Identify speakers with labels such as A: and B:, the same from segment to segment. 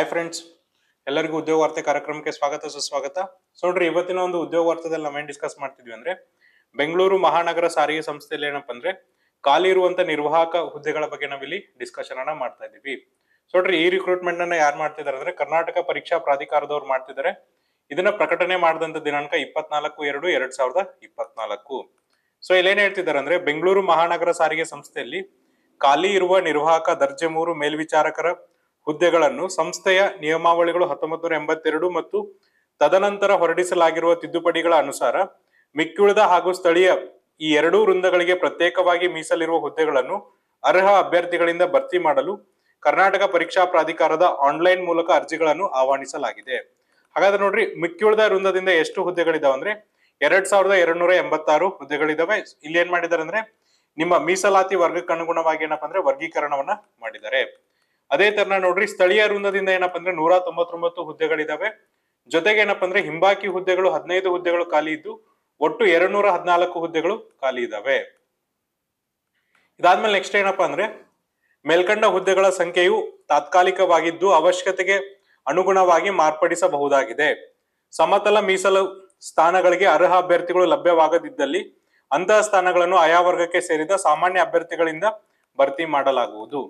A: hi friends ಎಲ್ಲರಿಗೂ ಉದ್ಯೋಗ ವಾರ್ತೆ ಕಾರ್ಯಕ್ರಮಕ್ಕೆ ಸ್ವಾಗತ ಸುಸ್ವಾಗತ ನೋಡ್ರಿ ಇವತ್ತಿನ ಒಂದು ಉದ್ಯೋಗ ವಾರ್ತದಲ್ಲಿ ನಾವೇನ್ ಡಿಸ್ಕಸ್ ಮಾಡ್ತಿದ್ವಿ ಅಂದ್ರೆ ಬೆಂಗಳೂರು ಮಹಾನಗರ ಸಾರಿಗೆ ಸಂಸ್ಥೆಯಲ್ಲಿ ಏನಪ್ಪಾ ಅಂದ್ರೆ ಖಾಲಿ ಇರುವಂತ ನಿರ್ವಾಹಕ ಹುದ್ದೆಗಳ ಬಗ್ಗೆ ನಾವಿಲ್ಲಿ ಡಿಸ್ಕಷನ್ ಅನ್ನ ಮಾಡ್ತಾ ಇದೀವಿ ನೋಡ್ರಿ ಈ ರಿಕ್ರೂಟ್ಮೆಂಟ್ ಅನ್ನ ಯಾರು ಮಾಡ್ತಿದ್ದಾರೆ ಅಂದ್ರೆ ಕರ್ನಾಟಕ ಪರೀಕ್ಷಾ ಪ್ರಾಧಿಕಾರದವ್ರು ಮಾಡ್ತಿದ್ದಾರೆ ಇದನ್ನ ಪ್ರಕಟಣೆ ಮಾಡಿದಂತ ದಿನಾಂಕ ಇಪ್ಪತ್ನಾಲ್ಕು ಎರಡು ಎರಡ್ ಸಾವಿರದ ಇಪ್ಪತ್ನಾಲ್ಕು ಸೊ ಇಲ್ಲೇನ್ ಹೇಳ್ತಿದ್ದಾರೆ ಅಂದ್ರೆ ಬೆಂಗಳೂರು ಮಹಾನಗರ ಸಾರಿಗೆ ಸಂಸ್ಥೆಯಲ್ಲಿ ಖಾಲಿ ಇರುವ ನಿರ್ವಾಹಕ ದರ್ಜೆ ಮೂರು ಮೇಲ್ವಿಚಾರಕರ ಹುದ್ದೆಗಳನ್ನು ಸಂಸ್ಥೆಯ ನಿಯಮಾವಳಿಗಳು ಹತ್ತೊಂಬತ್ತು ನೂರ ಎಂಬತ್ತೆರಡು ಮತ್ತು ತದನಂತರ ಹೊರಡಿಸಲಾಗಿರುವ ತಿದ್ದುಪಡಿಗಳ ಅನುಸಾರ ಮಿಕ್ಕುಳಿದ ಹಾಗೂ ಸ್ಥಳೀಯ ಈ ಎರಡೂ ವೃಂದಗಳಿಗೆ ಪ್ರತ್ಯೇಕವಾಗಿ ಮೀಸಲಿರುವ ಹುದ್ದೆಗಳನ್ನು ಅರ್ಹ ಅಭ್ಯರ್ಥಿಗಳಿಂದ ಭರ್ತಿ ಮಾಡಲು ಕರ್ನಾಟಕ ಪರೀಕ್ಷಾ ಪ್ರಾಧಿಕಾರದ ಆನ್ಲೈನ್ ಮೂಲಕ ಅರ್ಜಿಗಳನ್ನು ಆಹ್ವಾನಿಸಲಾಗಿದೆ ಹಾಗಾದ್ರೆ ನೋಡ್ರಿ ಮಿಕ್ಕುಳಿದ ವೃಂದದಿಂದ ಎಷ್ಟು ಹುದ್ದೆಗಳಿದಾವೆ ಅಂದ್ರೆ ಎರಡ್ ಸಾವಿರದ ಎರಡ್ನೂರ ಎಂಬತ್ತಾರು ಹುದ್ದೆಗಳಿದಾವೆ ಇಲ್ಲಿ ಏನ್ ಮಾಡಿದಾರೆ ಅಂದ್ರೆ ನಿಮ್ಮ ಮೀಸಲಾತಿ ವರ್ಗಕ್ಕನುಗುಣವಾಗಿ ಏನಪ್ಪಾ ಅಂದ್ರೆ ವರ್ಗೀಕರಣವನ್ನ ಮಾಡಿದ್ದಾರೆ ಅದೇ ತರನ ನೋಡ್ರಿ ಸ್ಥಳೀಯ ವೃಂದದಿಂದ ಏನಪ್ಪ ಅಂದ್ರೆ ನೂರ ತೊಂಬತ್ತೊಂಬತ್ತು ಹುದ್ದೆಗಳಿದಾವೆ ಜೊತೆಗೆ ಏನಪ್ಪ ಅಂದ್ರೆ ಹಿಂಬಾಕಿ ಹುದ್ದೆಗಳು ಹದಿನೈದು ಹುದ್ದೆಗಳು ಖಾಲಿ ಇದ್ದು ಒಟ್ಟು ಎರಡ್ ನೂರ ಹದಿನಾಲ್ಕು ಹುದ್ದೆಗಳು ಖಾಲಿ ಇದಾವೆ ಇದಾದ್ಮೇಲೆ ನೆಕ್ಸ್ಟ್ ಏನಪ್ಪಾ ಅಂದ್ರೆ ಮೇಲ್ಕಂಡ ಹುದ್ದೆಗಳ ಸಂಖ್ಯೆಯು ತಾತ್ಕಾಲಿಕವಾಗಿದ್ದು ಅವಶ್ಯಕತೆಗೆ ಅನುಗುಣವಾಗಿ ಮಾರ್ಪಡಿಸಬಹುದಾಗಿದೆ ಸಮತಲ ಮೀಸಲು ಸ್ಥಾನಗಳಿಗೆ ಅರ್ಹ ಅಭ್ಯರ್ಥಿಗಳು ಲಭ್ಯವಾಗದಿದ್ದಲ್ಲಿ ಅಂತಹ ಸ್ಥಾನಗಳನ್ನು ಆಯಾ ವರ್ಗಕ್ಕೆ ಸೇರಿದ ಸಾಮಾನ್ಯ ಅಭ್ಯರ್ಥಿಗಳಿಂದ ಭರ್ತಿ ಮಾಡಲಾಗುವುದು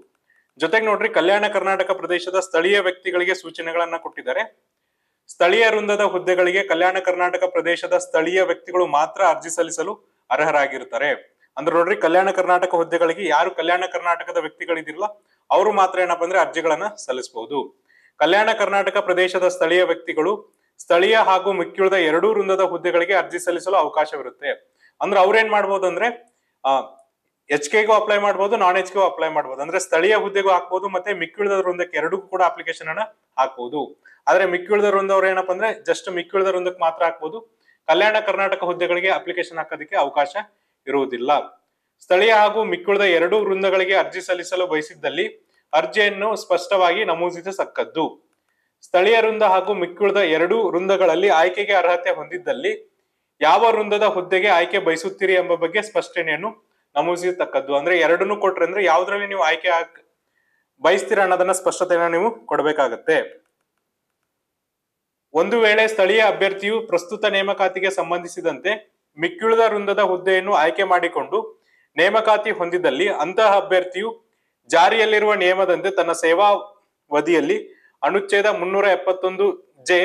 A: ಜೊತೆಗೆ ನೋಡ್ರಿ ಕಲ್ಯಾಣ ಕರ್ನಾಟಕ ಪ್ರದೇಶದ ಸ್ಥಳೀಯ ವ್ಯಕ್ತಿಗಳಿಗೆ ಸೂಚನೆಗಳನ್ನ ಕೊಟ್ಟಿದ್ದಾರೆ ಸ್ಥಳೀಯ ವೃಂದದ ಹುದ್ದೆಗಳಿಗೆ ಕಲ್ಯಾಣ ಕರ್ನಾಟಕ ಪ್ರದೇಶದ ಸ್ಥಳೀಯ ವ್ಯಕ್ತಿಗಳು ಮಾತ್ರ ಅರ್ಜಿ ಸಲ್ಲಿಸಲು ಅರ್ಹರಾಗಿರ್ತಾರೆ ಅಂದ್ರೆ ನೋಡ್ರಿ ಕಲ್ಯಾಣ ಕರ್ನಾಟಕ ಹುದ್ದೆಗಳಿಗೆ ಯಾರು ಕಲ್ಯಾಣ ಕರ್ನಾಟಕದ ವ್ಯಕ್ತಿಗಳಿದಿರಲ್ಲ ಅವರು ಮಾತ್ರ ಏನಪ್ಪ ಅಂದ್ರೆ ಅರ್ಜಿಗಳನ್ನ ಸಲ್ಲಿಸಬಹುದು ಕಲ್ಯಾಣ ಕರ್ನಾಟಕ ಪ್ರದೇಶದ ಸ್ಥಳೀಯ ವ್ಯಕ್ತಿಗಳು ಸ್ಥಳೀಯ ಹಾಗೂ ಮುಖ್ಯುಳದ ಎರಡೂ ವೃಂದದ ಹುದ್ದೆಗಳಿಗೆ ಅರ್ಜಿ ಸಲ್ಲಿಸಲು ಅವಕಾಶವಿರುತ್ತೆ ಅಂದ್ರೆ ಅವ್ರೇನ್ ಮಾಡ್ಬೋದು ಅಂದ್ರೆ ಎಚ್ ಕೆಗೂ ಅಪ್ಲೈ ಮಾಡಬಹುದು ನಾನ್ ಎಚ್ ಕೆಗೂ ಅಪ್ಲೈ ಮಾಡಬಹುದು ಅಂದ್ರೆ ಸ್ಥಳೀಯ ಹುದ್ದೆಗೂ ಹಾಕಬಹುದು ಮತ್ತೆ ಮಿಕ್ಕಿಳಿದ ವೃಂದಕ್ಕೆ ಎರಡಕ್ಕೂ ಕೂಡ ಅಪ್ಲಿಕೇಶನ್ ಅನ್ನ ಹಾಕಬಹುದು ಆದ್ರೆ ಮಿಕ್ಕಿಳಿದ ವೃಂದವ್ರು ಏನಪ್ಪ ಅಂದ್ರೆ ಜಸ್ಟ್ ಮಿಕ್ಕಿಳಿದ ವೃಂದಕ್ಕೆ ಮಾತ್ರ ಹಾಕಬಹುದು ಕಲ್ಯಾಣ ಕರ್ನಾಟಕ ಹುದ್ದೆಗಳಿಗೆ ಅಪ್ಲಿಕೇಶನ್ ಹಾಕೋದಕ್ಕೆ ಅವಕಾಶ ಇರುವುದಿಲ್ಲ ಸ್ಥಳೀಯ ಹಾಗೂ ಮಿಕ್ಕುಳಿದ ಎರಡು ವೃಂದಗಳಿಗೆ ಅರ್ಜಿ ಸಲ್ಲಿಸಲು ಬಯಸಿದ್ದಲ್ಲಿ ಅರ್ಜಿಯನ್ನು ಸ್ಪಷ್ಟವಾಗಿ ನಮೂದಿಸತಕ್ಕದ್ದು ಸ್ಥಳೀಯ ವೃಂದ ಹಾಗೂ ಮಿಕ್ಕುಳಿದ ಎರಡು ವೃಂದಗಳಲ್ಲಿ ಆಯ್ಕೆಗೆ ಅರ್ಹತೆ ಹೊಂದಿದ್ದಲ್ಲಿ ಯಾವ ವೃಂದದ ಹುದ್ದೆಗೆ ಆಯ್ಕೆ ಬಯಸುತ್ತೀರಿ ಎಂಬ ಬಗ್ಗೆ ಸ್ಪಷ್ಟನೆಯನ್ನು ನಮೂಸಿಗೆ ತಕ್ಕದ್ದು ಅಂದ್ರೆ ಎರಡನ್ನು ಕೊಟ್ರೆ ಅಂದ್ರೆ ಯಾವ್ದ್ರಲ್ಲಿ ನೀವು ಆಯ್ಕೆ ಆಗ ಬಯಸ್ತೀರ ಅನ್ನೋದನ್ನ ಸ್ಪಷ್ಟತೆಯನ್ನು ನೀವು ಕೊಡಬೇಕಾಗತ್ತೆ ಒಂದು ವೇಳೆ ಸ್ಥಳೀಯ ಅಭ್ಯರ್ಥಿಯು ಪ್ರಸ್ತುತ ನೇಮಕಾತಿಗೆ ಸಂಬಂಧಿಸಿದಂತೆ ಮಿಕ್ಕಿಳಿದ ವೃಂದದ ಹುದ್ದೆಯನ್ನು ಆಯ್ಕೆ ಮಾಡಿಕೊಂಡು ನೇಮಕಾತಿ ಹೊಂದಿದಲ್ಲಿ ಅಂತಹ ಅಭ್ಯರ್ಥಿಯು ಜಾರಿಯಲ್ಲಿರುವ ನಿಯಮದಂತೆ ತನ್ನ ವಧಿಯಲ್ಲಿ ಅನುಚ್ಛೇದ ಮುನ್ನೂರ ಎಪ್ಪತ್ತೊಂದು ಜೆ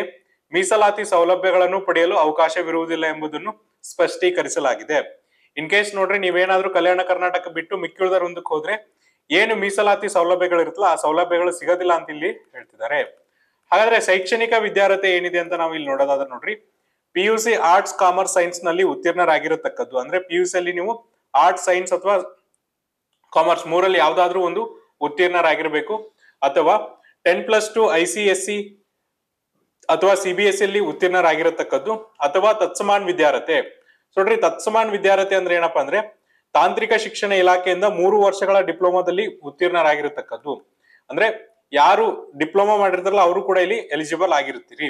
A: ಮೀಸಲಾತಿ ಸೌಲಭ್ಯಗಳನ್ನು ಪಡೆಯಲು ಅವಕಾಶವಿರುವುದಿಲ್ಲ ಎಂಬುದನ್ನು ಸ್ಪಷ್ಟೀಕರಿಸಲಾಗಿದೆ ಇನ್ ಕೇಸ್ ನೋಡ್ರಿ ನೀವೇನಾದ್ರೂ ಕಲ್ಯಾಣ ಕರ್ನಾಟಕ ಬಿಟ್ಟು ಮಿಕ್ಕಿಳಿದ ಒಂದಕ್ಕೆ ಹೋದ್ರೆ ಏನು ಮೀಸಲಾತಿ ಸೌಲಭ್ಯಗಳು ಇರುತ್ತಲ್ಲ ಆ ಸೌಲಭ್ಯಗಳು ಸಿಗೋದಿಲ್ಲ ಅಂತ ಇಲ್ಲಿ ಹೇಳ್ತಿದ್ದಾರೆ ಹಾಗಾದ್ರೆ ಶೈಕ್ಷಣಿಕ ವಿದ್ಯಾರ್ಹತೆ ಏನಿದೆ ಅಂತ ನಾವು ಇಲ್ಲಿ ನೋಡೋದಾದ್ರೆ ನೋಡ್ರಿ P U C arts commerce science ನಲ್ಲಿ ಉತ್ತೀರ್ಣರಾಗಿರತಕ್ಕದ್ದು ಅಂದ್ರೆ ಪಿ ಯು ಸಿ ಅಲ್ಲಿ ನೀವು ಆರ್ಟ್ಸ್ ಸೈನ್ಸ್ ಅಥವಾ ಕಾಮರ್ಸ್ ಮೂರಲ್ಲಿ ಯಾವ್ದಾದ್ರೂ ಒಂದು ಉತ್ತೀರ್ಣರಾಗಿರ್ಬೇಕು ಅಥವಾ ten plus two I C S C ಅಥವಾ ಸಿ ಬಿ ಎಸ್ ಸಿ ಅಲ್ಲಿ ಉತ್ತೀರ್ಣರಾಗಿರತಕ್ಕದ್ದು ಅಥವಾ ತತ್ಸಮಾನ್ ವಿದ್ಯಾರ್ಹತೆ ನೋಡ್ರಿ ತತ್ಸಮಾನ್ ವಿದ್ಯಾರ್ಥಿ ಅಂದ್ರೆ ಏನಪ್ಪಾ ಅಂದ್ರೆ ತಾಂತ್ರಿಕ ಶಿಕ್ಷಣ ಇಲಾಖೆಯಿಂದ ಮೂರು ವರ್ಷಗಳ ಡಿಪ್ಲೊಮಾದಲ್ಲಿ ಉತ್ತೀರ್ಣರಾಗಿರತಕ್ಕದ್ದು ಅಂದ್ರೆ ಯಾರು ಡಿಪ್ಲೊಮಾ ಮಾಡಿರ್ತಾರಲ್ಲ ಅವರು ಕೂಡ ಇಲ್ಲಿ ಎಲಿಜಿಬಲ್ ಆಗಿರ್ತೀರಿ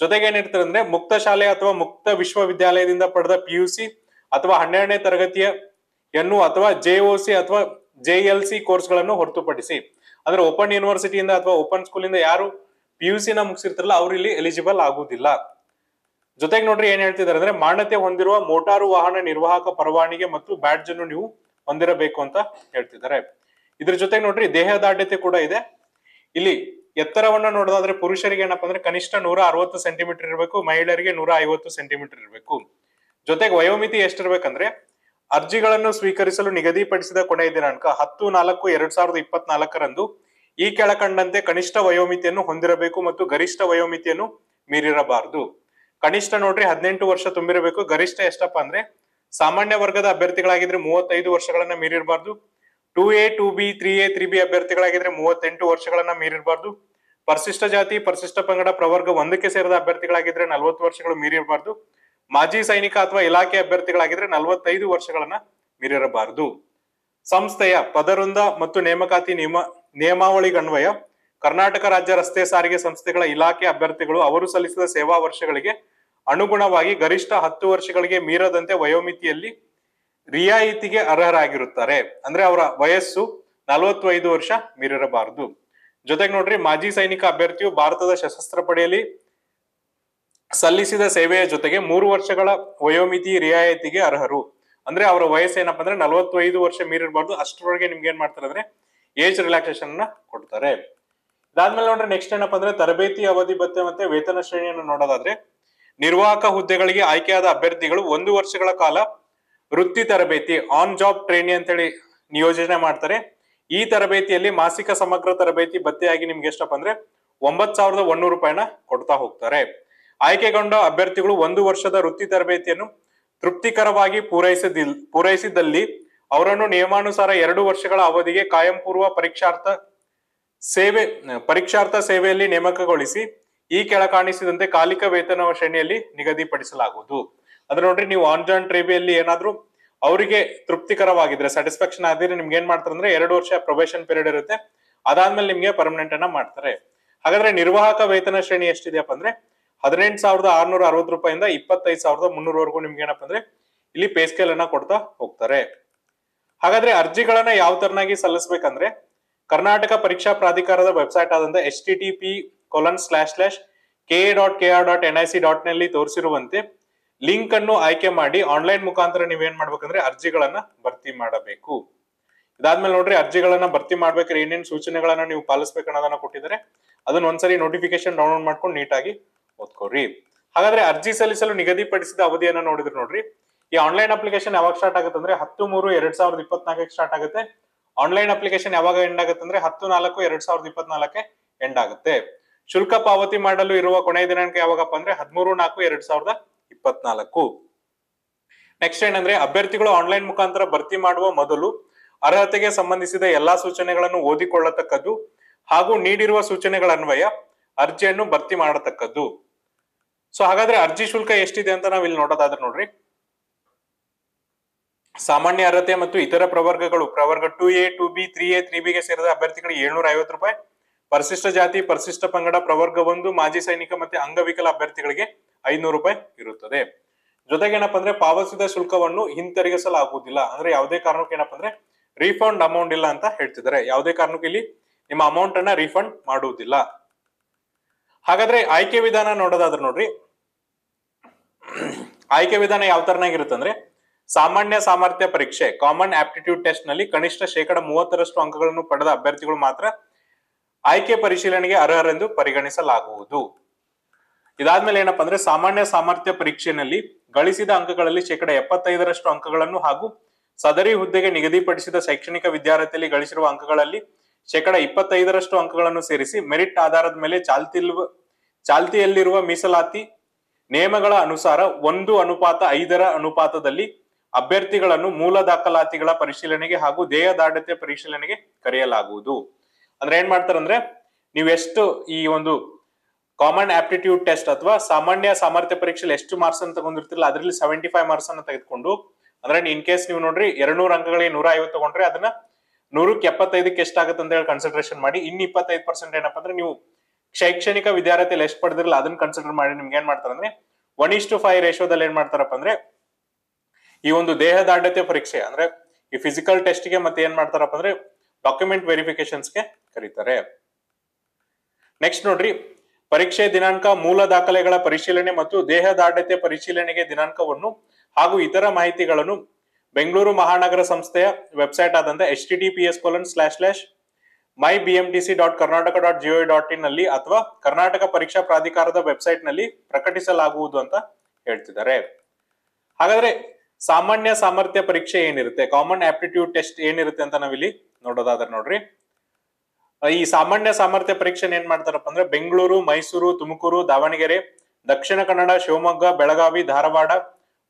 A: ಜೊತೆಗೆ ಏನಿರ್ತಾರೆ ಅಂದ್ರೆ ಮುಕ್ತ ಶಾಲೆ ಅಥವಾ ಮುಕ್ತ ವಿಶ್ವವಿದ್ಯಾಲಯದಿಂದ ಪಡೆದ ಪಿ ಯು ಸಿ ಅಥವಾ ಹನ್ನೆರಡನೇ ತರಗತಿಯ ಎನ್ನು ಅಥವಾ ಸಿ ಅಥವಾ ಜೆ ಎಲ್ ಸಿ ಕೋರ್ಸ್ಗಳನ್ನು ಹೊರತುಪಡಿಸಿ ಅಂದ್ರೆ ಓಪನ್ ಯೂನಿವರ್ಸಿಟಿಯಿಂದ ಅಥವಾ ಓಪನ್ ಸ್ಕೂಲಿಂದ ಯಾರು ಪಿ ಯು ನ ಮುಗಿಸಿರ್ತಾರಲ್ಲ ಅವ್ರು ಇಲ್ಲಿ ಎಲಿಜಿಬಲ್ ಆಗುವುದಿಲ್ಲ ಜೊತೆಗೆ ನೋಡ್ರಿ ಏನ್ ಹೇಳ್ತಿದ್ದಾರೆ ಅಂದ್ರೆ ಮಾನ್ಯತೆ ಹೊಂದಿರುವ ಮೋಟಾರು ವಾಹನ ನಿರ್ವಾಹಕ ಪರವಾನಿಗೆ ಮತ್ತು ಬ್ಯಾಡ್ಜ್ ಅನ್ನು ನೀವು ಹೊಂದಿರಬೇಕು ಅಂತ ಹೇಳ್ತಿದ್ದಾರೆ ಇದ್ರ ಜೊತೆಗೆ ನೋಡ್ರಿ ದೇಹದಾಢ್ಯತೆ ಕೂಡ ಇದೆ ಇಲ್ಲಿ ಎತ್ತರವನ್ನು ನೋಡೋದಾದ್ರೆ ಪುರುಷರಿಗೆ ಏನಪ್ಪಾ ಅಂದ್ರೆ ಕನಿಷ್ಠ ನೂರ ಅರವತ್ತು ಸೆಂಟಿಮೀಟರ್ ಇರಬೇಕು ಮಹಿಳೆಯರಿಗೆ ನೂರ ಐವತ್ತು ಸೆಂಟಿಮೀಟರ್ ಇರಬೇಕು ಜೊತೆಗೆ ವಯೋಮಿತಿ ಎಷ್ಟಿರ್ಬೇಕಂದ್ರೆ ಅರ್ಜಿಗಳನ್ನು ಸ್ವೀಕರಿಸಲು ನಿಗದಿಪಡಿಸಿದ ಕೊನೆಯ ದಿನಾಂಕ ಹತ್ತು ನಾಲ್ಕು ಎರಡ್ ಸಾವಿರದ ಇಪ್ಪತ್ನಾಲ್ಕರಂದು ಈ ಕೆಳಕಂಡಂತೆ ಕನಿಷ್ಠ ವಯೋಮಿತಿಯನ್ನು ಹೊಂದಿರಬೇಕು ಮತ್ತು ಗರಿಷ್ಠ ವಯೋಮಿತಿಯನ್ನು ಮೀರಿರಬಾರದು ಕನಿಷ್ಠ ನೋಡ್ರಿ ಹದಿನೆಂಟು ವರ್ಷ ತುಂಬಿರಬೇಕು ಗರಿಷ್ಠ ಎಷ್ಟಪ್ಪ ಅಂದ್ರೆ ಸಾಮಾನ್ಯ ವರ್ಗದ ಅಭ್ಯರ್ಥಿಗಳಾಗಿದ್ರೆ ಮೂವತ್ತೈದು ವರ್ಷಗಳನ್ನ ಮೀರಿರಬಾರ್ದು two A two B three A three B ಅಭ್ಯರ್ಥಿಗಳಾಗಿದ್ರೆ ಮೂವತ್ತೆಂಟು ವರ್ಷಗಳನ್ನ ಮೀರಿರಬಾರ್ದು ಪರಿಶಿಷ್ಟ ಜಾತಿ ಪರಿಶಿಷ್ಟ ಪಂಗಡ ಪ್ರವರ್ಗ ಒಂದಕ್ಕೆ ಸೇರಿದ ಅಭ್ಯರ್ಥಿಗಳಾಗಿದ್ರೆ ನಲ್ವತ್ತು ವರ್ಷಗಳು ಮೀರಿರಬಾರ್ದು ಮಾಜಿ ಸೈನಿಕ ಅಥವಾ ಇಲಾಖೆ ಅಭ್ಯರ್ಥಿಗಳಾಗಿದ್ರೆ ನಲವತ್ತೈದು ವರ್ಷಗಳನ್ನ ಮೀರಿರಬಾರದು ಸಂಸ್ಥೆಯ ಪದರೊಂದ ಮತ್ತು ನೇಮಕಾತಿ ನಿಯಮ ನಿಯಮಾವಳಿಗನ್ವಯ ಕರ್ನಾಟಕ ರಾಜ್ಯ ರಸ್ತೆ ಸಾರಿಗೆ ಸಂಸ್ಥೆಗಳ ಇಲಾಖೆ ಅಭ್ಯರ್ಥಿಗಳು ಅವರು ಸಲ್ಲಿಸಿದ ಸೇವಾ ವರ್ಷಗಳಿಗೆ ಅನುಗುಣವಾಗಿ ಗರಿಷ್ಠ ಹತ್ತು ವರ್ಷಗಳಿಗೆ ಮೀರದಂತೆ ವಯೋಮಿತಿಯಲ್ಲಿ ರಿಯಾಯಿತಿಗೆ ಅರ್ಹರಾಗಿರುತ್ತಾರೆ ಅಂದ್ರೆ ಅವರ ವಯಸ್ಸು ನಲವತ್ತೈದು ವರ್ಷ ಮೀರಿರಬಾರದು ಜೊತೆಗೆ ನೋಡ್ರಿ ಮಾಜಿ ಸೈನಿಕ ಅಭ್ಯರ್ಥಿಯು ಭಾರತದ ಸಶಸ್ತ್ರ ಪಡೆಯಲ್ಲಿ ಸಲ್ಲಿಸಿದ ಸೇವೆಯ ಜೊತೆಗೆ ಮೂರು ವರ್ಷಗಳ ವಯೋಮಿತಿ ರಿಯಾಯಿತಿಗೆ ಅರ್ಹರು ಅಂದ್ರೆ ಅವರ ವಯಸ್ಸು ಏನಪ್ಪಾ ಅಂದ್ರೆ ನಲವತ್ತೈದು ವರ್ಷ ಮೀರಿರಬಾರ್ದು ಅಷ್ಟರೊಳಗೆ ನಿಮ್ಗೆ ಏನ್ ಮಾಡ್ತಾರೆ ಅಂದ್ರೆ ಏಜ್ ರಿಲ್ಯಾಕ್ಸೇಷನ್ ಅನ್ನ ಕೊಡ್ತಾರೆ ಇದಾದ್ಮೇಲೆ ನೋಡ್ರಿ ನೆಕ್ಸ್ಟ್ ಏನಪ್ಪಾ ಅಂದ್ರೆ ತರಬೇತಿ ಅವಧಿ ಭತ್ತೆ ಮತ್ತೆ ವೇತನ ಶ್ರೇಣಿಯನ್ನು ನೋಡೋದಾದ್ರೆ ನಿರ್ವಾಹಕ ಹುದ್ದೆಗಳಿಗೆ ಆಯ್ಕೆಯಾದ ಅಭ್ಯರ್ಥಿಗಳು ಒಂದು ವರ್ಷಗಳ ಕಾಲ ವೃತ್ತಿ ತರಬೇತಿ ಆನ್ ಜಾಬ್ ಅಂತ ಅಂತೇಳಿ ನಿಯೋಜನೆ ಮಾಡ್ತಾರೆ ಈ ತರಬೇತಿಯಲ್ಲಿ ಮಾಸಿಕ ಸಮಗ್ರ ತರಬೇತಿ ಭತ್ತೆಯಾಗಿ ನಿಮ್ಗೆ ಎಷ್ಟಪ್ಪ ಅಂದ್ರೆ ಒಂಬತ್ ಸಾವಿರದ ಒಂದೂರು ರೂಪಾಯಿನ ಕೊಡ್ತಾ ಹೋಗ್ತಾರೆ ಆಯ್ಕೆಗೊಂಡ ಅಭ್ಯರ್ಥಿಗಳು ಒಂದು ವರ್ಷದ ವೃತ್ತಿ ತರಬೇತಿಯನ್ನು ತೃಪ್ತಿಕರವಾಗಿ ಪೂರೈಸದಿಲ್ ಪೂರೈಸಿದಲ್ಲಿ ಅವರನ್ನು ನಿಯಮಾನುಸಾರ ಎರಡು ವರ್ಷಗಳ ಅವಧಿಗೆ ಕಾಯಂ ಪೂರ್ವ ಪರೀಕ್ಷಾರ್ಥ ಸೇವೆ ಪರೀಕ್ಷಾರ್ಥ ಸೇವೆಯಲ್ಲಿ ನೇಮಕಗೊಳಿಸಿ ಈ ಕೆಳ ಕಾಣಿಸಿದಂತೆ ಕಾಲಿಕ ವೇತನ ಶ್ರೇಣಿಯಲ್ಲಿ ನಿಗದಿಪಡಿಸಲಾಗುವುದು ಅದ್ರ ನೋಡ್ರಿ ನೀವು ಆನ್ ಜಾನ್ ಟ್ರೇಬಿಯಲ್ಲಿ ಏನಾದ್ರು ಅವರಿಗೆ ತೃಪ್ತಿಕರವಾಗಿದ್ರೆ ಸ್ಯಾಟಿಸ್ಫ್ಯಾಕ್ಷನ್ ಆದ್ರೆ ನಿಮ್ಗೆ ಏನ್ ಮಾಡ್ತಾರೆ ಅಂದ್ರೆ ಎರಡು ವರ್ಷ ಪ್ರೊಬೇಷನ್ ಪೀರಿಯಡ್ ಇರುತ್ತೆ ಅದಾದ್ಮೇಲೆ ನಿಮ್ಗೆ ಪರ್ಮನೆಂಟ್ ಅನ್ನ ಮಾಡ್ತಾರೆ ಹಾಗಾದ್ರೆ ನಿರ್ವಾಹಕ ವೇತನ ಶ್ರೇಣಿ ಎಷ್ಟಿದೆಯಪ್ಪ ಅಂದ್ರೆ ಹದಿನೆಂಟು ಸಾವಿರದ ಆರ್ನೂರ ಅರವತ್ತು ರೂಪಾಯಿಂದ ಇಪ್ಪತ್ತೈದು ಸಾವಿರದ ಮುನ್ನೂರವರೆಗೂ ನಿಮ್ಗೆ ಏನಪ್ಪ ಅಂದ್ರೆ ಇಲ್ಲಿ ಪೇ ಸ್ಕೇಲ್ ಅನ್ನ ಕೊಡ್ತಾ ಹೋಗ್ತಾರೆ ಹಾಗಾದ್ರೆ ಅರ್ಜಿಗಳನ್ನ ಯಾವ ತರನಾಗಿ ಸಲ್ಲಿಸಬೇಕಂದ್ರೆ ಕರ್ನಾಟಕ ಪರೀಕ್ಷಾ ಪ್ರಾಧಿಕಾರದ ವೆಬ್ಸೈಟ್ ಆದಂತ H T T P colon slash slash K dot K R dot N I C dot ನಲ್ಲಿ ತೋರಿಸಿರುವಂತೆ ಲಿಂಕ್ ಅನ್ನು ಆಯ್ಕೆ ಮಾಡಿ ಆನ್ಲೈನ್ ಮುಖಾಂತರ ನೀವೇನ್ ಮಾಡ್ಬೇಕಂದ್ರೆ ಅರ್ಜಿಗಳನ್ನ ಭರ್ತಿ ಮಾಡಬೇಕು ಇದಾದ್ಮೇಲೆ ನೋಡ್ರಿ ಅರ್ಜಿಗಳನ್ನ ಭರ್ತಿ ಮಾಡ್ಬೇಕಾದ್ರೆ ಏನೇನ್ ಸೂಚನೆಗಳನ್ನ ನೀವು ಪಾಲಿಸ್ಬೇಕು ಅನ್ನೋದನ್ನ ಕೊಟ್ಟಿದ್ದಾರೆ ಅದನ್ನ ಒಂದ್ಸರಿ ನೋಟಿಫಿಕೇಶನ್ ಡೌನ್ಲೋಡ್ ಮಾಡ್ಕೊಂಡು ನೀಟಾಗಿ ಓದ್ಕೋರಿ ಹಾಗಾದ್ರೆ ಅರ್ಜಿ ಸಲ್ಲಿಸಲು ನಿಗದಿಪಡಿಸಿದ ಅವಧಿಯನ್ನ ನೋಡಿದ್ರೆ ನೋಡ್ರಿ ಈ ಆನ್ಲೈನ್ ಅಪ್ಲಿಕೇಶನ್ ಯಾವಾಗ ಸ್ಟಾರ್ಟ್ ಆಗುತ್ತೆ ಅಂದ್ರೆ ಹತ್ತು ಮೂರು ಎರಡ್ ಸಾವಿರದ ಇಪ್ಪತ್ನಾಲ್ಕಕ್ಕೆ ಸ್ಟಾರ್ಟ್ ಆಗುತ್ತೆ ಆನ್ಲೈನ್ ಅಪ್ಲಿಕೇಶನ್ ಯಾವಾಗ ಎಂಡ್ ಆಗುತ್ತೆ ಅಂದ್ರೆ ಹತ್ತು ನಾಲ್ಕು ಎರಡ್ ಸಾವಿರದ ಇಪ್ಪತ್ನಾಲ್ಕೆ ಎಂಡ್ ಆಗುತ್ತೆ ಶುಲ್ಕ ಪಾವತಿ ಮಾಡಲು ಇರುವ ಕೊನೆಯ ದಿನಾಂಕ ಯಾವಾಗಪ್ಪ ಅಂದ್ರೆ ಹದಿಮೂರು ನಾಲ್ಕು ಎರಡ್ ಸಾವಿರದ ಇಪ್ಪತ್ನಾಲ್ಕು ನೆಕ್ಸ್ಟ್ ಏನಂದ್ರೆ ಅಭ್ಯರ್ಥಿಗಳು ಆನ್ಲೈನ್ ಮುಖಾಂತರ ಭರ್ತಿ ಮಾಡುವ ಮೊದಲು ಅರ್ಹತೆಗೆ ಸಂಬಂಧಿಸಿದ ಎಲ್ಲಾ ಸೂಚನೆಗಳನ್ನು ಓದಿಕೊಳ್ಳತಕ್ಕದ್ದು ಹಾಗೂ ನೀಡಿರುವ ಸೂಚನೆಗಳ ಅನ್ವಯ ಅರ್ಜಿಯನ್ನು ಭರ್ತಿ ಮಾಡತಕ್ಕದ್ದು ಸೊ ಹಾಗಾದ್ರೆ ಅರ್ಜಿ ಶುಲ್ಕ ಎಷ್ಟಿದೆ ಅಂತ ನಾವು ಇಲ್ಲಿ ನೋಡೋದಾದ್ರೆ ನೋಡ್ರಿ ಸಾಮಾನ್ಯ ಅರ್ಹತೆ ಮತ್ತು ಇತರ ಪ್ರವರ್ಗಗಳು ಪ್ರವರ್ಗ two A two B three A three ಬಿಗೆ ಸೇರಿದ ಅಭ್ಯರ್ಥಿಗಳಿಗೆ ಏಳ್ನೂರ ಐವತ್ತು ರೂಪಾಯಿ ಪರಿಶಿಷ್ಟ ಜಾತಿ ಪರಿಶಿಷ್ಟ ಪಂಗಡ ಪ್ರವರ್ಗ ಒಂದು ಮಾಜಿ ಸೈನಿಕ ಮತ್ತೆ ಅಂಗವಿಕಲ ಅಭ್ಯರ್ಥಿಗಳಿಗೆ ಐನೂರು ರೂಪಾಯಿ ಇರುತ್ತದೆ ಜೊತೆಗೆ ಏನಪ್ಪ ಅಂದ್ರೆ ಪಾವತಿಸಿದ ಶುಲ್ಕವನ್ನು ಹಿಂತಿರುಗಿಸಲಾಗುವುದಿಲ್ಲ ಅಂದ್ರೆ ಯಾವುದೇ ಕಾರಣಕ್ಕೆ ಏನಪ್ಪಾ ಅಂದ್ರೆ ರೀಫಂಡ್ ಅಮೌಂಟ್ ಇಲ್ಲ ಅಂತ ಹೇಳ್ತಿದ್ದಾರೆ ಯಾವುದೇ ಕಾರಣಕ್ಕೆ ಇಲ್ಲಿ ನಿಮ್ಮ ಅಮೌಂಟ್ ಅನ್ನ ರೀಫಂಡ್ ಮಾಡುವುದಿಲ್ಲ ಹಾಗಾದ್ರೆ ಆಯ್ಕೆ ವಿಧಾನ ನೋಡೋದಾದ್ರೆ ನೋಡ್ರಿ ಆಯ್ಕೆ ವಿಧಾನ ಯಾವ ತರನಾಗಿರುತ್ತಂದ್ರೆ ಸಾಮಾನ್ಯ ಸಾಮರ್ಥ್ಯ ಪರೀಕ್ಷೆ ಕಾಮನ್ ಆಪ್ಟಿಟ್ಯೂಡ್ ಟೆಸ್ಟ್ ನಲ್ಲಿ ಕನಿಷ್ಠ ಶೇಕಡ ಮೂವತ್ತರಷ್ಟು ಅಂಕಗಳನ್ನು ಪಡೆದ ಅಭ್ಯರ್ಥಿಗಳು ಮಾತ್ರ ಆಯ್ಕೆ ಪರಿಶೀಲನೆಗೆ ಅರ್ಹರೆಂದು ಪರಿಗಣಿಸಲಾಗುವುದು ಇದಾದ್ಮೇಲೆ ಏನಪ್ಪಾ ಅಂದ್ರೆ ಸಾಮಾನ್ಯ ಸಾಮರ್ಥ್ಯ ಪರೀಕ್ಷೆಯಲ್ಲಿ ಗಳಿಸಿದ ಅಂಕಗಳಲ್ಲಿ ಶೇಕಡ ಎಪ್ಪತ್ತೈದರಷ್ಟು ಅಂಕಗಳನ್ನು ಹಾಗೂ ಸದರಿ ಹುದ್ದೆಗೆ ನಿಗದಿಪಡಿಸಿದ ಶೈಕ್ಷಣಿಕ ವಿದ್ಯಾರ್ಥಿಯಲ್ಲಿ ಗಳಿಸಿರುವ ಅಂಕಗಳಲ್ಲಿ ಶೇಕಡ ಇಪ್ಪತ್ತೈದರಷ್ಟು ಅಂಕಗಳನ್ನು ಸೇರಿಸಿ ಮೆರಿಟ್ ಆಧಾರದ ಮೇಲೆ ಚಾಲ್ತಿ ಚಾಲ್ತಿಯಲ್ಲಿರುವ ಮೀಸಲಾತಿ ನಿಯಮಗಳ ಅನುಸಾರ ಒಂದು ಅನುಪಾತ ಐದರ ಅನುಪಾತದಲ್ಲಿ ಅಭ್ಯರ್ಥಿಗಳನ್ನು ಮೂಲ ದಾಖಲಾತಿಗಳ ಪರಿಶೀಲನೆಗೆ ಹಾಗೂ ದೇಹ ಪರಿಶೀಲನೆಗೆ ಕರೆಯಲಾಗುವುದು ಅಂದ್ರೆ ಏನ್ ಮಾಡ್ತಾರಂದ್ರೆ ನೀವು ಎಷ್ಟು ಈ ಒಂದು ಕಾಮನ್ ಆಪ್ಟಿಟ್ಯೂಡ್ ಟೆಸ್ಟ್ ಅಥವಾ ಸಾಮಾನ್ಯ ಸಾಮರ್ಥ್ಯ ಪರೀಕ್ಷೆಯಲ್ಲಿ ಎಷ್ಟು ಮಾರ್ಕ್ಸ್ ಅಂತ ತಗೊಂಡಿರ್ತಿರಲ್ಲ ಅದರಲ್ಲಿ ಸೆವೆಂಟಿ ಫೈವ್ ಮಾರ್ಕ್ಸ್ ಅನ್ನ ತೆಗೆದುಕೊಂಡು ಅಂದ್ರೆ ಇನ್ ಕೇಸ್ ನೀವು ನೋಡ್ರಿ ಎರಡ್ನೂರ ಅಂಕಗಳಿಗೆ ನೂರ ಐವತ್ತು ತಗೊಂಡ್ರೆ ಅದನ್ನ ನೂರಕ್ಕೆ ಎಪ್ಪತ್ತೈದಕ್ಕೆ ಆಗುತ್ತೆ ಅಂತ ಹೇಳಿ ಕನ್ಸಿಡ್ರೇಷನ್ ಮಾಡಿ ಇನ್ ಇಪ್ಪತ್ತೈದು ಪರ್ಸೆಂಟ್ ಏನಪ್ಪಾ ಅಂದ್ರೆ ನೀವು ಶೈಕ್ಷಣಿಕ ವಿದ್ಯಾರ್ಥಿಯಲ್ಲಿ ಎಷ್ಟು ಪಡೆದಿರಲ್ಲ ಅದನ್ನ ಕನ್ಸಿಡರ್ ಮಾಡಿ ನಿಮ್ಗೆ ಏನ್ ಅಂದ್ರೆ ಒನ್ ಇಸ್ ಟು ಫೈವ್ ರೇಷೋದಲ್ಲಿ ಏನ್ ಮಾಡ್ತಾರಪ್ಪ ಅಂದ್ರೆ ಈ ಒಂದು ದೇಹದಾಢ್ಯತೆ ಪರೀಕ್ಷೆ ಅಂದ್ರೆ ಈ ಫಿಸಿಕಲ್ ಟೆಸ್ಟ್ಗೆ ಮತ್ತೆ ಏನ್ ಮಾಡ್ತಾರಪ್ಪ ಅಂದ್ರೆ ಡಾಕ್ಯುಮೆಂಟ್ ವೆರಿಫಿಕೇಶನ್ಸ್ಗೆ ಕರೀತಾರೆ ನೆಕ್ಸ್ಟ್ ನೋಡ್ರಿ ಪರೀಕ್ಷೆ ದಿನಾಂಕ ಮೂಲ ದಾಖಲೆಗಳ ಪರಿಶೀಲನೆ ಮತ್ತು ದೇಹದಾಢ್ಯತೆ ಪರಿಶೀಲನೆಗೆ ದಿನಾಂಕವನ್ನು ಹಾಗೂ ಇತರ ಮಾಹಿತಿಗಳನ್ನು ಬೆಂಗಳೂರು ಮಹಾನಗರ ಸಂಸ್ಥೆಯ ವೆಬ್ಸೈಟ್ ಆದಂತ H T T P S colon slash my B M T C dot Karnataka dot G O dot in ಅಥವಾ ಕರ್ನಾಟಕ ಪರೀಕ್ಷಾ ಪ್ರಾಧಿಕಾರದ ವೆಬ್ಸೈಟ್ ನಲ್ಲಿ ಪ್ರಕಟಿಸಲಾಗುವುದು ಅಂತ ಹೇಳ್ತಿದ್ದಾರೆ ಹಾಗಾದ್ರೆ ಸಾಮಾನ್ಯ ಸಾಮರ್ಥ್ಯ ಪರೀಕ್ಷೆ ಏನಿರುತ್ತೆ ಕಾಮನ್ ಆಪ್ಟಿಟ್ಯೂಡ್ ಟೆಸ್ಟ್ ಏನಿರುತ್ತೆ ಅಂತ ನಾವಿಲ್ಲಿ ನೋಡೋದಾದ್ರೆ ನೋಡ್ರಿ ಈ ಸಾಮಾನ್ಯ ಸಾಮರ್ಥ್ಯ ಪರೀಕ್ಷೆ ಏನ್ ಮಾಡ್ತಾರಪ್ಪ ಅಂದ್ರೆ ಬೆಂಗಳೂರು ಮೈಸೂರು ತುಮಕೂರು ದಾವಣಗೆರೆ ದಕ್ಷಿಣ ಕನ್ನಡ ಶಿವಮೊಗ್ಗ ಬೆಳಗಾವಿ ಧಾರವಾಡ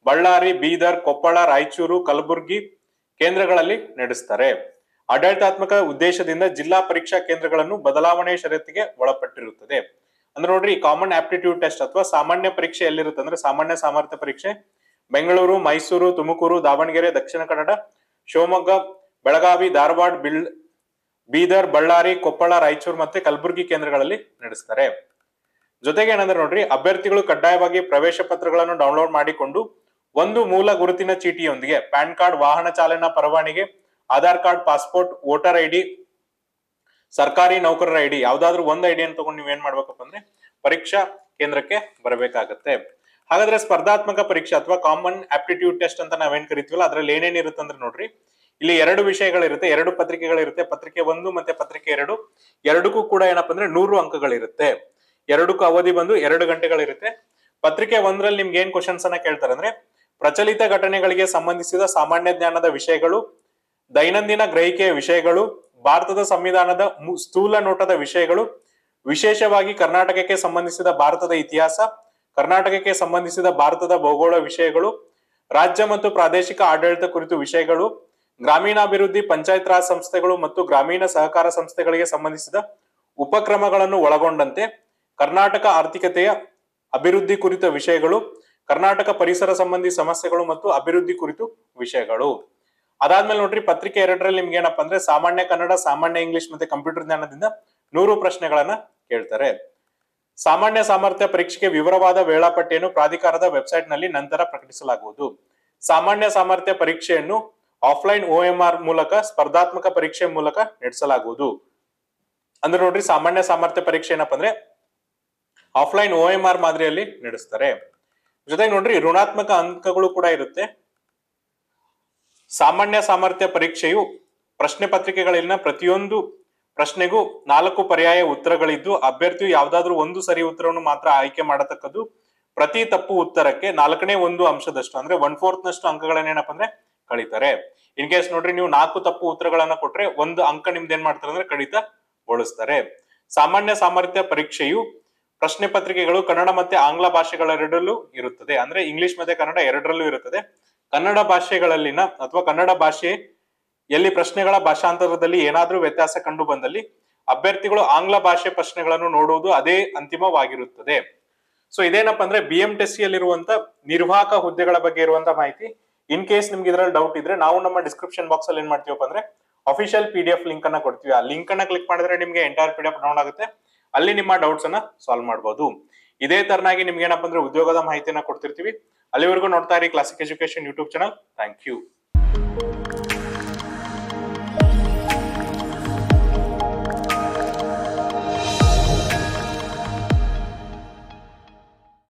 A: ಬಳ್ಳಾರಿ ಬೀದರ್ ಕೊಪ್ಪಳ ರಾಯಚೂರು ಕಲಬುರಗಿ ಕೇಂದ್ರಗಳಲ್ಲಿ ನಡೆಸ್ತಾರೆ ಆಡಳಿತಾತ್ಮಕ ಉದ್ದೇಶದಿಂದ ಜಿಲ್ಲಾ ಪರೀಕ್ಷಾ ಕೇಂದ್ರಗಳನ್ನು ಬದಲಾವಣೆ ಷರತ್ತಿಗೆ ಒಳಪಟ್ಟಿರುತ್ತದೆ ಅಂದ್ರೆ ನೋಡ್ರಿ ಕಾಮನ್ ಆಪ್ಟಿಟ್ಯೂಡ್ ಟೆಸ್ಟ್ ಅಥವಾ ಸಾಮಾನ್ಯ ಪರೀಕ್ಷೆ ಎಲ್ಲಿರುತ್ತೆ ಅಂದ್ರೆ ಸಾಮಾನ್ಯ ಸಾಮರ್ಥ್ಯ ಪರೀಕ್ಷೆ ಬೆಂಗಳೂರು ಮೈಸೂರು ತುಮಕೂರು ದಾವಣಗೆರೆ ದಕ್ಷಿಣ ಕನ್ನಡ ಶಿವಮೊಗ್ಗ ಬೆಳಗಾವಿ ಧಾರವಾಡ ಬಿಲ್ ಬೀದರ್ ಬಳ್ಳಾರಿ ಕೊಪ್ಪಳ ರಾಯಚೂರು ಮತ್ತೆ ಕಲಬುರಗಿ ಕೇಂದ್ರಗಳಲ್ಲಿ ನಡೆಸ್ತಾರೆ ಜೊತೆಗೆ ಏನಂದ್ರೆ ನೋಡ್ರಿ ಅಭ್ಯರ್ಥಿಗಳು ಕಡ್ಡಾಯವಾಗಿ ಪ್ರವೇಶ ಪತ್ರಗಳನ್ನು ಡೌನ್ಲೋಡ್ ಮಾಡಿಕೊಂಡು ಒಂದು ಮೂಲ ಗುರುತಿನ ಚೀಟಿಯೊಂದಿಗೆ ಪ್ಯಾನ್ ಕಾರ್ಡ್ ವಾಹನ ಚಾಲನಾ ಪರವಾನಿಗೆ Aadhaar card passport voter ID ಸರ್ಕಾರಿ ನೌಕರರ ಐಡಿ ಯಾವ್ದಾದ್ರು ಒಂದು ಐಡಿಯನ್ನು ತಗೊಂಡು ನೀವ್ ಏನ್ ಮಾಡ್ಬೇಕಪ್ಪ ಅಂದ್ರೆ ಪರೀಕ್ಷಾ ಕೇಂದ್ರಕ್ಕೆ ಬರಬೇಕಾಗತ್ತೆ ಹಾಗಾದ್ರೆ ಸ್ಪರ್ಧಾತ್ಮಕ ಪರೀಕ್ಷೆ ಅಥವಾ ಕಾಮನ್ ಆಪ್ಟಿಟ್ಯೂಡ್ ಟೆಸ್ಟ್ ಅಂತ ನಾವೇನ್ ಕರಿತೀವಲ್ಲ ಅದ್ರಲ್ಲಿ ಏನೇನಿರುತ್ತೆ ಅಂದ್ರೆ ನೋಡ್ರಿ ಇಲ್ಲಿ ಎರಡು ವಿಷಯಗಳಿರುತ್ತೆ ಎರಡು ಪತ್ರಿಕೆಗಳಿರುತ್ತೆ ಪತ್ರಿಕೆ ಒಂದು ಮತ್ತೆ ಪತ್ರಿಕೆ ಎರಡು ಎರಡಕ್ಕೂ ಕೂಡ ಏನಪ್ಪಾ ಅಂದ್ರೆ ನೂರು ಅಂಕಗಳಿರುತ್ತೆ ಎರಡಕ್ಕೂ ಅವಧಿ ಬಂದು ಎರಡು ಗಂಟೆಗಳಿರುತ್ತೆ ಪತ್ರಿಕೆ ಒಂದರಲ್ಲಿ ನಿಮ್ಗೆ ಏನ್ ಕ್ವಶನ್ಸ್ ಅನ್ನ ಕೇಳ್ತಾರೆ ಅಂದ್ರೆ ಪ್ರಚಲಿತ ಘಟನೆಗಳಿಗೆ ಸಂಬಂಧಿಸಿದ ಸಾಮಾನ್ಯ ಜ್ಞಾನದ ವಿಷಯಗಳು ದೈನಂದಿನ ಗ್ರಹಿಕೆಯ ವಿಷಯಗಳು ಭಾರತದ ಸಂವಿಧಾನದ ಸ್ಥೂಲ ನೋಟದ ವಿಷಯಗಳು ವಿಶೇಷವಾಗಿ ಕರ್ನಾಟಕಕ್ಕೆ ಸಂಬಂಧಿಸಿದ ಭಾರತದ ಇತಿಹಾಸ ಕರ್ನಾಟಕಕ್ಕೆ ಸಂಬಂಧಿಸಿದ ಭಾರತದ ಭೌಗೋಳ ವಿಷಯಗಳು ರಾಜ್ಯ ಮತ್ತು ಪ್ರಾದೇಶಿಕ ಆಡಳಿತ ಕುರಿತು ವಿಷಯಗಳು ಗ್ರಾಮೀಣಾಭಿವೃದ್ಧಿ ಪಂಚಾಯತ್ ರಾಜ್ ಸಂಸ್ಥೆಗಳು ಮತ್ತು ಗ್ರಾಮೀಣ ಸಹಕಾರ ಸಂಸ್ಥೆಗಳಿಗೆ ಸಂಬಂಧಿಸಿದ ಉಪಕ್ರಮಗಳನ್ನು ಒಳಗೊಂಡಂತೆ ಕರ್ನಾಟಕ ಆರ್ಥಿಕತೆಯ ಅಭಿವೃದ್ಧಿ ಕುರಿತ ವಿಷಯಗಳು ಕರ್ನಾಟಕ ಪರಿಸರ ಸಂಬಂಧಿ ಸಮಸ್ಯೆಗಳು ಮತ್ತು ಅಭಿವೃದ್ಧಿ ಕುರಿತು ವಿಷಯಗಳು ಅದಾದ್ಮೇಲೆ ನೋಡ್ರಿ ಪತ್ರಿಕೆ ಎರಡರಲ್ಲಿ ನಿಮ್ಗೆ ಏನಪ್ಪಾ ಅಂದ್ರೆ ಸಾಮಾನ್ಯ ಕನ್ನಡ ಸಾಮಾನ್ಯ ಇಂಗ್ಲಿಷ್ ಮತ್ತೆ ಕಂಪ್ಯೂಟರ್ ಜ್ಞಾನದಿಂದ ನೂರು ಪ್ರಶ್ನೆಗಳನ್ನ ಕೇಳ್ತಾರೆ ಸಾಮಾನ್ಯ ಸಾಮರ್ಥ್ಯ ಪರೀಕ್ಷೆಗೆ ವಿವರವಾದ ವೇಳಾಪಟ್ಟಿಯನ್ನು ಪ್ರಾಧಿಕಾರದ ವೆಬ್ಸೈಟ್ ನಲ್ಲಿ ನಂತರ ಪ್ರಕಟಿಸಲಾಗುವುದು ಸಾಮಾನ್ಯ ಸಾಮರ್ಥ್ಯ ಪರೀಕ್ಷೆಯನ್ನು ಆಫ್ಲೈನ್ ಎಂ ಆರ್ ಮೂಲಕ ಸ್ಪರ್ಧಾತ್ಮಕ ಪರೀಕ್ಷೆ ಮೂಲಕ ನಡೆಸಲಾಗುವುದು ಅಂದ್ರೆ ನೋಡ್ರಿ ಸಾಮಾನ್ಯ ಸಾಮರ್ಥ್ಯ ಪರೀಕ್ಷೆ ಏನಪ್ಪ ಅಂದ್ರೆ ಆಫ್ಲೈನ್ ಎಂ ಆರ್ ಮಾದರಿಯಲ್ಲಿ ನಡೆಸ್ತಾರೆ ಜೊತೆಗೆ ನೋಡ್ರಿ ಋಣಾತ್ಮಕ ಅಂಕಗಳು ಕೂಡ ಇರುತ್ತೆ ಸಾಮಾನ್ಯ ಸಾಮರ್ಥ್ಯ ಪರೀಕ್ಷೆಯು ಪ್ರಶ್ನೆ ಪತ್ರಿಕೆಗಳಲ್ಲಿನ ಪ್ರತಿಯೊಂದು ಪ್ರಶ್ನೆಗೂ ನಾಲ್ಕು ಪರ್ಯಾಯ ಉತ್ತರಗಳಿದ್ದು ಅಭ್ಯರ್ಥಿಯು ಯಾವ್ದಾದ್ರೂ ಒಂದು ಸರಿ ಉತ್ತರವನ್ನು ಮಾತ್ರ ಆಯ್ಕೆ ಮಾಡತಕ್ಕದ್ದು ಪ್ರತಿ ತಪ್ಪು ಉತ್ತರಕ್ಕೆ ನಾಲ್ಕನೇ ಒಂದು ಅಂಶದಷ್ಟು ಅಂದ್ರೆ ಒನ್ ಫೋರ್ತ್ ನಷ್ಟು ಅಂಕಗಳನ್ನೇನಪ್ಪ ಅಂದ್ರೆ ಕಳೀತಾರೆ ಇನ್ ಕೇಸ್ ನೋಡ್ರಿ ನೀವು ನಾಲ್ಕು ತಪ್ಪು ಉತ್ತರಗಳನ್ನ ಕೊಟ್ರೆ ಒಂದು ಅಂಕ ನಿಮ್ದು ಏನ್ ಮಾಡ್ತಾರೆ ಅಂದ್ರೆ ಕಡಿತಗೊಳಿಸ್ತಾರೆ ಸಾಮಾನ್ಯ ಸಾಮರ್ಥ್ಯ ಪರೀಕ್ಷೆಯು ಪ್ರಶ್ನೆ ಪತ್ರಿಕೆಗಳು ಕನ್ನಡ ಮತ್ತೆ ಆಂಗ್ಲ ಭಾಷೆಗಳೆರಡರಲ್ಲೂ ಇರುತ್ತದೆ ಅಂದ್ರೆ ಇಂಗ್ಲಿಷ್ ಮತ್ತೆ ಕನ್ನಡ ಎರಡರಲ್ಲೂ ಇರುತ್ತದೆ ಕನ್ನಡ ಭಾಷೆಗಳಲ್ಲಿನ ಅಥವಾ ಕನ್ನಡ ಭಾಷೆ ಎಲ್ಲಿ ಪ್ರಶ್ನೆಗಳ ಭಾಷಾಂತರದಲ್ಲಿ ಏನಾದ್ರೂ ವ್ಯತ್ಯಾಸ ಕಂಡು ಬಂದಲ್ಲಿ ಅಭ್ಯರ್ಥಿಗಳು ಆಂಗ್ಲ ಭಾಷೆ ಪ್ರಶ್ನೆಗಳನ್ನು ನೋಡುವುದು ಅದೇ ಅಂತಿಮವಾಗಿರುತ್ತದೆ ಸೊ ಇದೇನಪ್ಪ ಅಂದ್ರೆ ಬಿ ಎಂ ಟೆಸ್ಸಿಯಲ್ಲಿರುವಂತ ನಿರ್ವಾಹಕ ಹುದ್ದೆಗಳ ಬಗ್ಗೆ ಇರುವಂತ ಮಾಹಿತಿ ಇನ್ ಕೇಸ್ ನಿಮ್ಗೆ ಇದ್ರಲ್ಲಿ ಡೌಟ್ ಇದ್ರೆ ನಾವು ನಮ್ಮ ಡಿಸ್ಕ್ರಿಪ್ಷನ್ ಬಾಕ್ಸ್ ಅಲ್ಲಿ ಏನ್ ಮಾಡ್ತೀವಪ್ಪ ಅಂದ್ರೆ official P D F link ಅನ್ನ ಕೊಡ್ತೀವಿ ಆ ಲಿಂಕ್ ಅನ್ನ ಕ್ಲಿಕ್ ಮಾಡಿದ್ರೆ ನಿಮ್ಗೆ entire P D F down ಆಗುತ್ತೆ ಅಲ್ಲಿ ನಿಮ್ಮ ಡೌಟ್ಸ್ ಅನ್ನ ಸಾಲ್ವ್ ಮಾಡಬಹುದು ಇದೇ ತರನಾಗಿ ನಿಮ್ಗೆ ಏನಪ್ಪ ಅಂದ್ರೆ ಉದ್ಯೋಗದ ಮಾಹಿತಿಯನ್ನ ಕೊಡ್ತಿರ್ತೀವಿ ಅಲ್ಲಿವರೆಗೂ ನೋಡ್ತಾ ಇರಿ classic education YouTube channel thank you